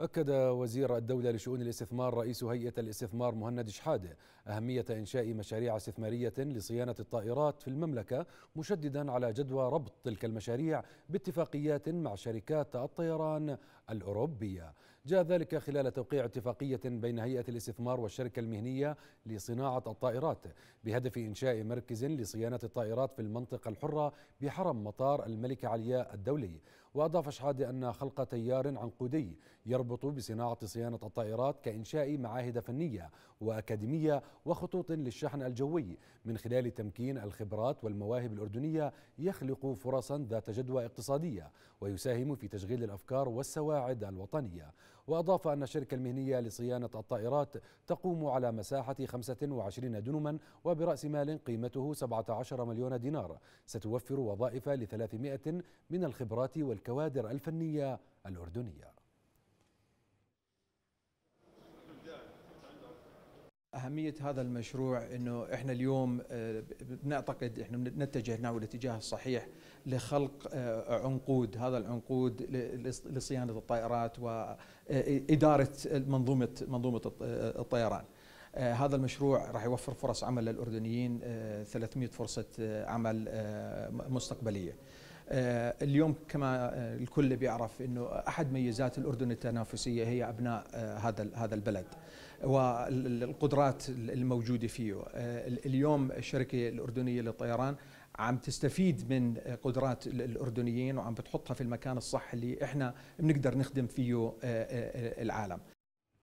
أكد وزير الدولة لشؤون الاستثمار رئيس هيئة الاستثمار مهند شحادة أهمية إنشاء مشاريع استثمارية لصيانة الطائرات في المملكة مشددا على جدوى ربط تلك المشاريع باتفاقيات مع شركات الطيران الأوروبية جاء ذلك خلال توقيع اتفاقية بين هيئة الاستثمار والشركة المهنية لصناعة الطائرات بهدف إنشاء مركز لصيانة الطائرات في المنطقة الحرة بحرم مطار الملك علياء الدولي وأضاف شحادة أن خلق تيار عنقودي يربط بصناعة صيانة الطائرات كإنشاء معاهد فنية وأكاديمية وخطوط للشحن الجوي من خلال تمكين الخبرات والمواهب الأردنية يخلق فرصا ذات جدوى اقتصادية ويساهم في تشغيل الأفكار والسواعد الوطنية وأضاف أن الشركة المهنية لصيانة الطائرات تقوم على مساحة 25 دنما وبرأس مال قيمته 17 مليون دينار ستوفر وظائف ل 300 من الخبرات والكوادر الفنية الأردنية أهمية هذا المشروع أنه إحنا اليوم بنعتقد آه، إحنا نتجه نحو الاتجاه الصحيح لخلق آه، عنقود هذا العنقود لصيانة الطائرات وإدارة آه، منظومة منظومة الطيران هذا المشروع راح يوفر فرص عمل للأردنيين 300 فرصة عمل مستقبلية آه، اليوم كما آه، الكل بيعرف انه احد ميزات الاردن التنافسيه هي ابناء آه، هذا هذا البلد والقدرات الموجوده فيه اليوم الشركه الاردنيه للطيران عم تستفيد من قدرات الاردنيين وعم بتحطها في المكان الصح اللي احنا بنقدر نخدم فيه العالم